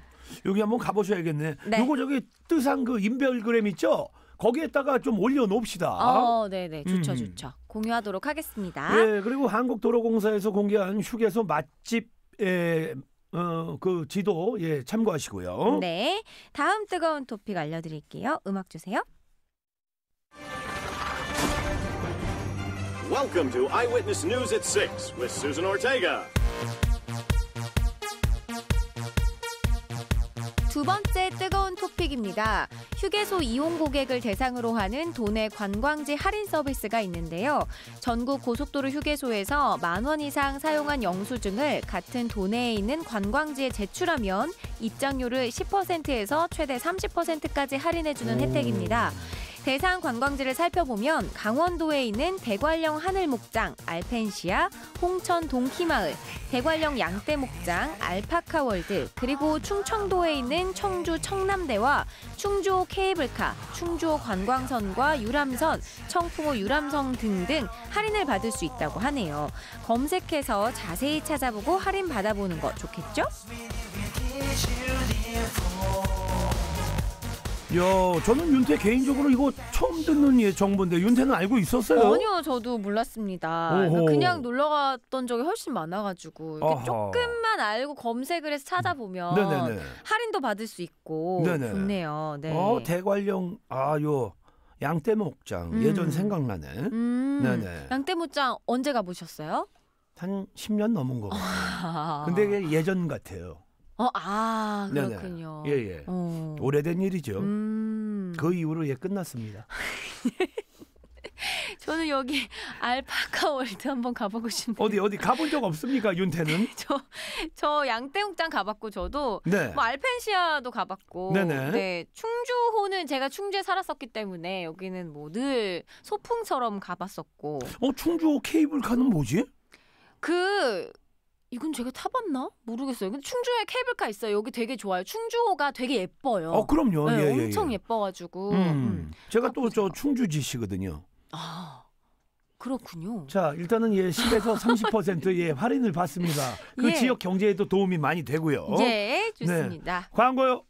[SPEAKER 2] 여기 한번 가보셔야겠네. 네. 요거 저기 뜨상 그 인별그램 있죠? 거기에다가 좀 올려놓읍시다. 어, 네네. 좋죠, 음. 좋죠.
[SPEAKER 1] 공유하도록 하겠습니다.
[SPEAKER 2] 예, 그리고 한국도로공사에서 공개한 휴게소 맛집, 에, 어, 그 지도 예 참고하시고요.
[SPEAKER 1] 네. 다음 뜨거운 토픽 알려드릴게요. 음악 주세요.
[SPEAKER 2] Welcome to Eyewitness News at 6 with Susan Ortega.
[SPEAKER 1] 두 번째 뜨거운 토픽입니다. 휴게소 이용 고객을 대상으로 하는 도내 관광지 할인 서비스가 있는데요. 전국 고속도로 휴게소에서 만 원 이상 사용한 영수증을 같은 도내에 있는 관광지에 제출하면 입장료를 10%에서 최대 30%까지 할인해주는 오. 혜택입니다. 대상 관광지를 살펴보면 강원도에 있는 대관령 하늘목장, 알펜시아, 홍천 동키마을, 대관령 양떼목장, 알파카월드, 그리고 충청도에 있는 청주 청남대와 충주 케이블카, 충주 관광선과 유람선, 청풍호 유람선 등등 할인을 받을 수 있다고 하네요. 검색해서 자세히 찾아보고 할인 받아보는 거 좋겠죠?
[SPEAKER 2] 야, 저는 윤태 개인적으로 이거 처음 듣는 예, 정보인데 윤태는 알고 있었어요? 전혀
[SPEAKER 1] 저도 몰랐습니다. 오호. 그냥 놀러 갔던 적이 훨씬 많아가지고 이렇게 조금만 알고 검색을 해서 찾아보면 네네네. 할인도 받을 수 있고 네네. 좋네요. 네. 어,
[SPEAKER 2] 대관령 아요 양떼목장 음. 예전 생각나네. 음.
[SPEAKER 1] 양떼목장 언제 가보셨어요?
[SPEAKER 2] 한 10년 넘은 거 같아요.
[SPEAKER 1] 아. 근데
[SPEAKER 2] 이게 예전 같아요.
[SPEAKER 1] 어, 아, 그렇군요. 네네.
[SPEAKER 2] 예, 예. 어. 오래된 일이죠. 음. 그 이후로 예, 끝났습니다.
[SPEAKER 1] 저는 여기 알파카 월드 한번 가보고 싶네요.
[SPEAKER 2] 어디 어디 가본 적 없습니까 윤태는? 저
[SPEAKER 1] 저 양떼국장 가봤고 저도 네. 뭐 알펜시아도 가봤고 네네. 네 충주호는 제가 충주에 살았었기 때문에 여기는 뭐늘 소풍처럼 가봤었고.
[SPEAKER 2] 어 충주호 케이블카는 뭐지?
[SPEAKER 1] 그 이건 제가 타봤나 모르겠어요. 근데 충주에 케이블카 있어요. 여기 되게 좋아요. 충주호가 되게 예뻐요. 어 그럼요. 네, 예, 예, 예. 엄청 예. 뻐가지고 음. 음.
[SPEAKER 2] 제가 또 저 충주지시거든요. 아
[SPEAKER 1] 그렇군요.
[SPEAKER 2] 자, 일단은 예, 10에서 30%의 예, 할인을 받습니다. 그 예. 지역 경제에도 도움이 많이 되고요. 예 네. 좋습니다. 광고요.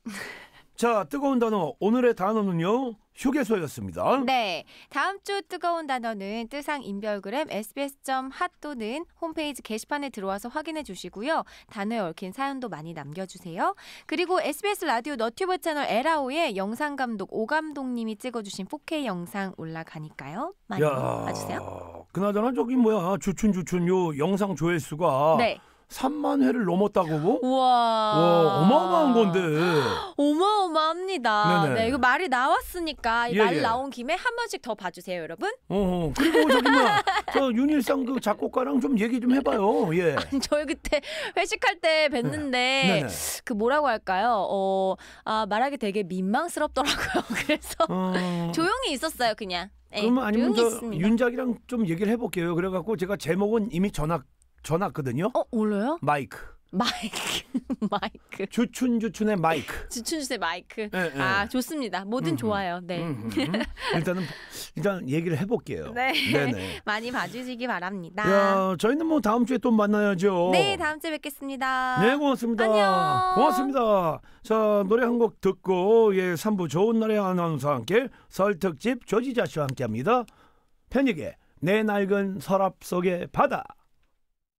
[SPEAKER 2] 자, 뜨거운 단어 오늘의 단어는요. 휴게소였습니다.
[SPEAKER 1] 네. 다음 주 뜨거운 단어는 뜨상 인별그램 sbs.핫 또는 홈페이지 게시판에 들어와서 확인해 주시고요. 단어에 얽힌 사연도 많이 남겨주세요. 그리고 SBS 라디오 너튜브 채널 에라오에 영상감독 오감독님이 찍어주신 4K 영상 올라가니까요. 많이 야, 봐주세요.
[SPEAKER 2] 그나저나 저기 뭐야 주춘주춘 요 영상 조회수가 네. 3만 회를 넘었다고? 우와. 와, 어마어마한 건데.
[SPEAKER 1] 어마어마합니다. 네네. 네 이거 말이 나왔으니까 예, 말 예. 나온 김에 한 번씩 더 봐주세요, 여러분.
[SPEAKER 2] 어, 그리고 저기 뭐저 윤일상 그 작곡가랑 좀 얘기 좀 해봐요. 예. 아니, 저희
[SPEAKER 1] 그때 회식할 때 뵀는데 네. 그 뭐라고 할까요? 어, 아 말하기 되게 민망스럽더라고요.
[SPEAKER 2] 그래서 어...
[SPEAKER 1] 조용히 있었어요, 그냥. 네, 그러면 아니면 저
[SPEAKER 2] 윤작이랑 좀 얘기를 해볼게요. 그래갖고 제가 제목은 이미 전학 전화거든요. 어, 올려요? 마이크. 마이크, 마이크. 주춘주춘의 마이크.
[SPEAKER 1] 주춘주의 마이크. 네, 네. 아 좋습니다. 뭐든 음 좋아요. 네. 음흠.
[SPEAKER 2] 일단은 일단 얘기를 해볼게요. 네. 네네.
[SPEAKER 1] 많이 봐주시기 바랍니다. 야,
[SPEAKER 2] 저희는 뭐 다음 주에 또 만나야죠. 네,
[SPEAKER 1] 다음 주에 뵙겠습니다. 네,
[SPEAKER 2] 고맙습니다. 안녕. 고맙습니다. 자 노래 한 곡 듣고 예 3부 좋은 노래 아나운서와 함께 설특집 조지자 씨와 함께합니다. 편익의 내 낡은 서랍 속의 바다.